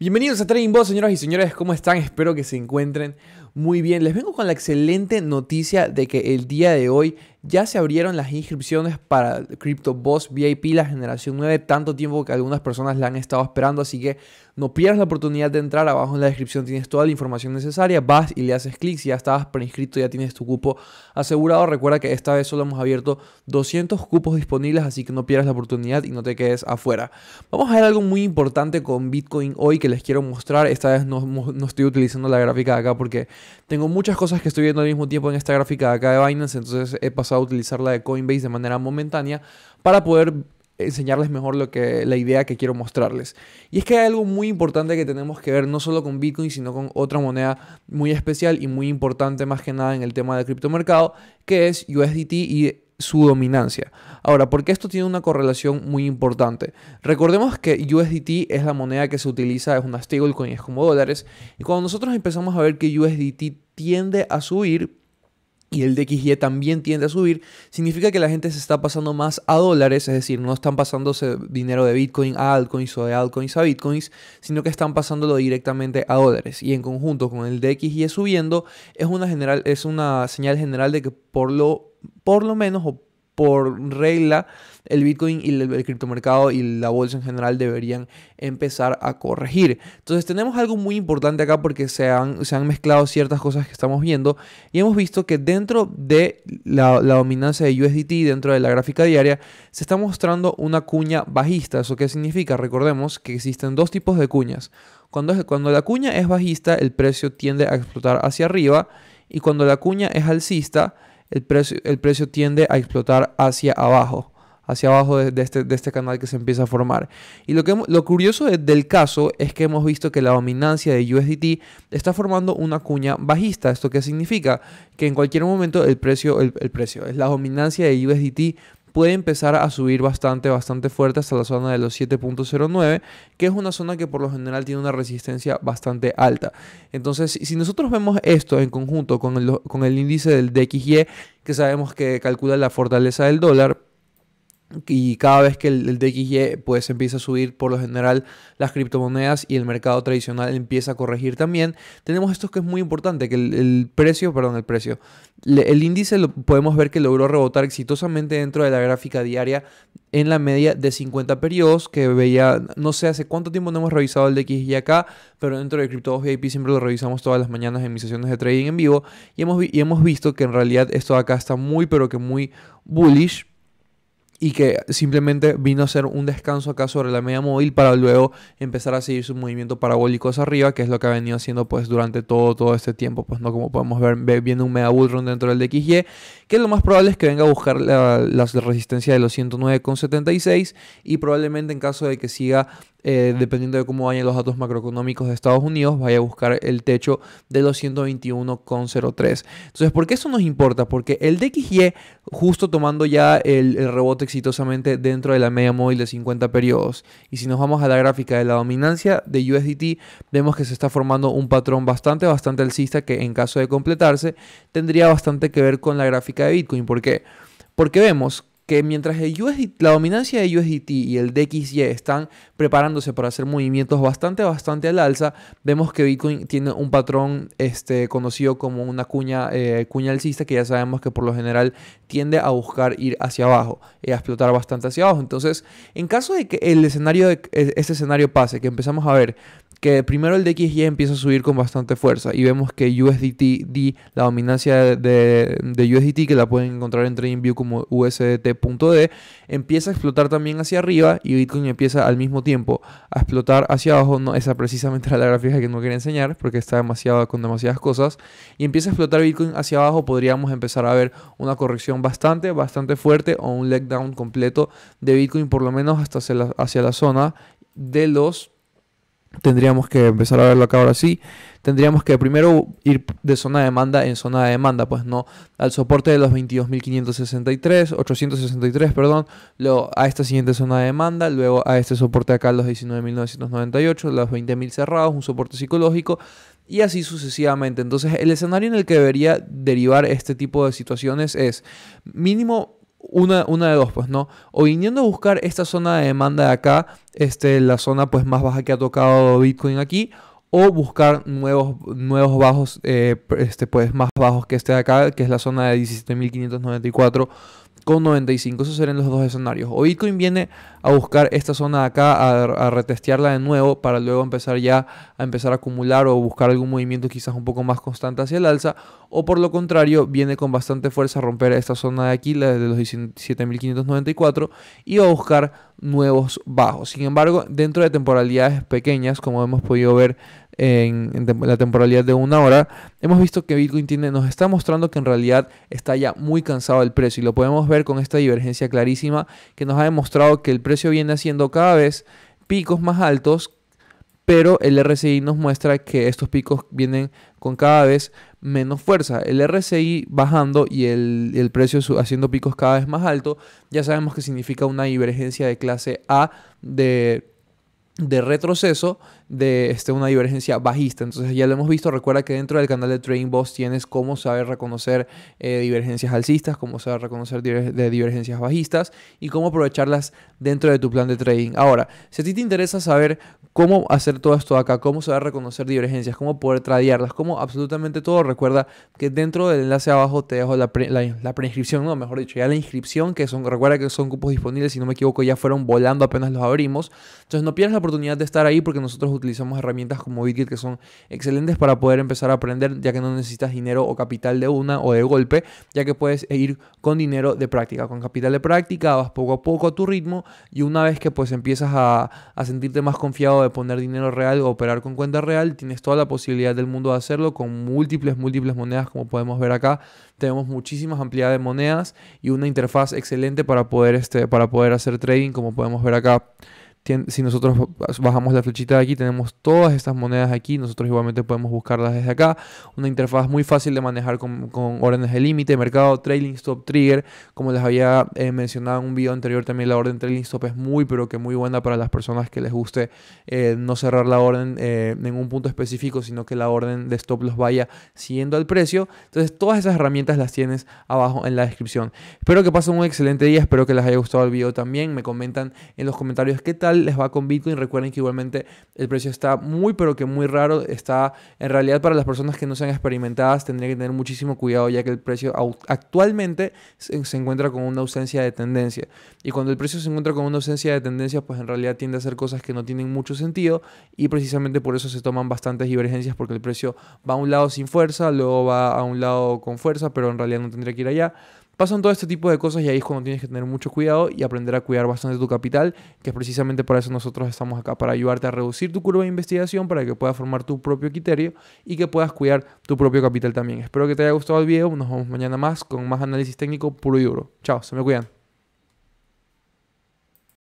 Bienvenidos a Trading Boss, señoras y señores, ¿cómo están? Espero que se encuentren muy bien, les vengo con la excelente noticia de que el día de hoy ya se abrieron las inscripciones para Crypto Boss VIP, la generación 9, tanto tiempo que algunas personas la han estado esperando, así que no pierdas la oportunidad de entrar, abajo en la descripción tienes toda la información necesaria, vas y le haces clic, si ya estabas preinscrito ya tienes tu cupo asegurado, recuerda que esta vez solo hemos abierto 200 cupos disponibles, así que no pierdas la oportunidad y no te quedes afuera. Vamos a ver algo muy importante con Bitcoin hoy que les quiero mostrar, esta vez no, no estoy utilizando la gráfica de acá porque tengo muchas cosas que estoy viendo al mismo tiempo en esta gráfica de acá de Binance, entonces he pasado a utilizar la de Coinbase de manera momentánea para poder enseñarles mejor lo que la idea que quiero mostrarles. Y es que hay algo muy importante que tenemos que ver no solo con Bitcoin, sino con otra moneda muy especial y muy importante más que nada en el tema del criptomercado, que es USDT y su dominancia. Ahora, ¿por qué esto tiene una correlación muy importante? Recordemos que USDT es la moneda que se utiliza, es una stablecoin, es como dólares. Y cuando nosotros empezamos a ver que USDT tiende a subir, y el DXY también tiende a subir, significa que la gente se está pasando más a dólares, es decir, no están pasándose dinero de Bitcoin a altcoins o de altcoins a Bitcoins, sino que están pasándolo directamente a dólares. Y en conjunto con el DXY subiendo, es una, general, es una señal general de que por lo por lo menos o por regla, el Bitcoin y el, criptomercado y la bolsa en general deberían empezar a corregir. Entonces tenemos algo muy importante acá porque se han, se han mezclado ciertas cosas que estamos viendo y hemos visto que dentro de la, dominancia de USDT, dentro de la gráfica diaria, se está mostrando una cuña bajista. ¿Eso qué significa? Recordemos que existen dos tipos de cuñas. Cuando, cuando la cuña es bajista, el precio tiende a explotar hacia arriba y cuando la cuña es alcista, el precio, el precio tiende a explotar hacia abajo hacia abajo de, este, este, canal que se empieza a formar. Y lo, que, lo curioso del caso es que hemos visto que la dominancia de USDT está formando una cuña bajista. ¿Esto qué significa? Que en cualquier momento el precio, el precio, es la dominancia de USDT puede empezar a subir bastante, bastante fuerte hasta la zona de los 7.09, que es una zona que por lo general tiene una resistencia bastante alta. Entonces, si nosotros vemos esto en conjunto con el, con el índice del DXY, que sabemos que calcula la fortaleza del dólar, y cada vez que el, DXY pues empieza a subir por lo general las criptomonedas y el mercado tradicional empieza a corregir también, tenemos esto que es muy importante, que el, precio, perdón, el precio, el índice lo podemos ver que logró rebotar exitosamente dentro de la gráfica diaria en la media de 50 periodos que veía, no sé hace cuánto tiempo no hemos revisado el DXY acá, pero dentro de Crypto VIP siempre lo revisamos todas las mañanas en mis sesiones de trading en vivo y hemos, y hemos visto que en realidad esto acá está muy pero que muy bullish y que simplemente vino a hacer un descanso acá sobre la media móvil para luego empezar a seguir su movimiento parabólico hacia arriba, que es lo que ha venido haciendo pues durante todo, todo este tiempo, pues no como podemos ver viendo un mega bullrun dentro del DXY, que lo más probable es que venga a buscar la, la resistencia de los 109,76 y probablemente en caso de que siga eh, dependiendo de cómo vayan los datos macroeconómicos de Estados Unidos, vaya a buscar el techo de los 121,03. Entonces, ¿por qué eso nos importa? Porque el DXY, justo tomando ya el, el rebote exitosamente dentro de la media móvil de 50 periodos, y si nos vamos a la gráfica de la dominancia de USDT, vemos que se está formando un patrón bastante, bastante alcista que en caso de completarse, tendría bastante que ver con la gráfica de Bitcoin. ¿Por qué? Porque vemos que mientras la dominancia de USDT y el DXY están preparándose para hacer movimientos bastante, bastante al alza, vemos que Bitcoin tiene un patrón este, conocido como una cuña, eh, cuña alcista que ya sabemos que por lo general tiende a buscar ir hacia abajo y eh, a explotar bastante hacia abajo. Entonces, en caso de que el escenario de, e, este escenario pase, que empezamos a ver que primero el DXY empieza a subir con bastante fuerza y vemos que USDT, la dominancia de, de USDT, que la pueden encontrar en TradingView como USDT punto D empieza a explotar también hacia arriba y Bitcoin empieza al mismo tiempo a explotar hacia abajo. No, esa precisamente era la gráfica que no quería enseñar porque está demasiado, con demasiadas cosas. Y empieza a explotar Bitcoin hacia abajo, podríamos empezar a ver una corrección bastante, bastante fuerte o un down completo de Bitcoin por lo menos hasta hacia la, hacia la zona de los tendríamos que empezar a verlo acá ahora sí. Tendríamos que primero ir de zona de demanda en zona de demanda, pues no, al soporte de los 22.563, 863, perdón, luego a esta siguiente zona de demanda, luego a este soporte acá, los 19.998, los 20.000 cerrados, un soporte psicológico, y así sucesivamente. Entonces, el escenario en el que debería derivar este tipo de situaciones es mínimo una, de dos, pues, ¿no? O viniendo a buscar esta zona de demanda de acá, este, la zona pues más baja que ha tocado Bitcoin aquí, o buscar nuevos, nuevos bajos, eh, este, pues más bajos que este de acá, que es la zona de 17.594 con 95. Esos serían los dos escenarios. O Bitcoin viene a buscar esta zona de acá, a, retestearla de nuevo para luego empezar ya a empezar a acumular o buscar algún movimiento quizás un poco más constante hacia el alza. O por lo contrario, viene con bastante fuerza a romper esta zona de aquí, la de los 17.594, y a buscar nuevos bajos. Sin embargo, dentro de temporalidades pequeñas, como hemos podido ver en, la temporalidad de una hora, hemos visto que Bitcoin nos está mostrando que en realidad está ya muy cansado el precio y lo podemos ver con esta divergencia clarísima que nos ha demostrado que el precio viene haciendo cada vez picos más altos, pero el RSI nos muestra que estos picos vienen con cada vez menos fuerza. El RSI bajando y el, el precio haciendo picos cada vez más alto, ya sabemos que significa una divergencia de clase A de de retroceso de este, una divergencia bajista. Entonces ya lo hemos visto, recuerda que dentro del canal de Trading Boss tienes cómo saber reconocer eh, divergencias alcistas, cómo saber reconocer de divergencias bajistas y cómo aprovecharlas dentro de tu plan de trading. Ahora, si a ti te interesa saber cómo hacer todo esto acá, cómo saber reconocer divergencias, cómo poder tradearlas, cómo absolutamente todo, recuerda que dentro del enlace abajo te dejo la, preinscripción, no, mejor dicho, ya la inscripción, que son, recuerda que son cupos disponibles, si no me equivoco ya fueron volando apenas los abrimos. Entonces no pierdas la oportunidad de estar ahí porque nosotros utilizamos herramientas como Bitget que son excelentes para poder empezar a aprender, ya que no necesitas dinero o capital de una o de golpe, ya que puedes ir con dinero de práctica. Con capital de práctica vas poco a poco a tu ritmo y una vez que pues empiezas a, sentirte más confiado de poner dinero real o operar con cuenta real, tienes toda la posibilidad del mundo de hacerlo con múltiples, múltiples monedas como podemos ver acá. Tenemos muchísimas ampliadas de monedas y una interfaz excelente para poder, este, para poder hacer trading como podemos ver acá si nosotros bajamos la flechita de aquí, tenemos todas estas monedas aquí. Nosotros igualmente podemos buscarlas desde acá. Una interfaz muy fácil de manejar con, órdenes de límite, mercado, trailing stop, trigger. Como les había eh, mencionado en un video anterior, también la orden trailing stop es muy, pero que muy buena para las personas que les guste eh, no cerrar la orden eh, en ningún punto específico, sino que la orden de stop los vaya siguiendo al precio. Entonces, todas esas herramientas las tienes abajo en la descripción. Espero que pasen un excelente día. Espero que les haya gustado el video también. Me comentan en los comentarios qué tal les va con Bitcoin. Recuerden que igualmente el precio está muy, pero que muy raro. Está, en realidad, para las personas que no sean experimentadas, tendría que tener muchísimo cuidado, ya que el precio actualmente se encuentra con una ausencia de tendencia. Y cuando el precio se encuentra con una ausencia de tendencia, pues en realidad tiende a hacer cosas que no tienen mucho sentido. Y precisamente por eso se toman bastantes divergencias, porque el precio va a un lado sin fuerza, luego va a un lado con fuerza, pero en realidad no tendría que ir allá. Pasan todo este tipo de cosas y ahí es cuando tienes que tener mucho cuidado y aprender a cuidar bastante tu capital, que es precisamente para eso nosotros estamos acá, para ayudarte a reducir tu curva de investigación, para que puedas formar tu propio criterio y que puedas cuidar tu propio capital también. Espero que te haya gustado el video, nos vemos mañana más con más análisis técnico puro y duro. Chao, se me cuidan.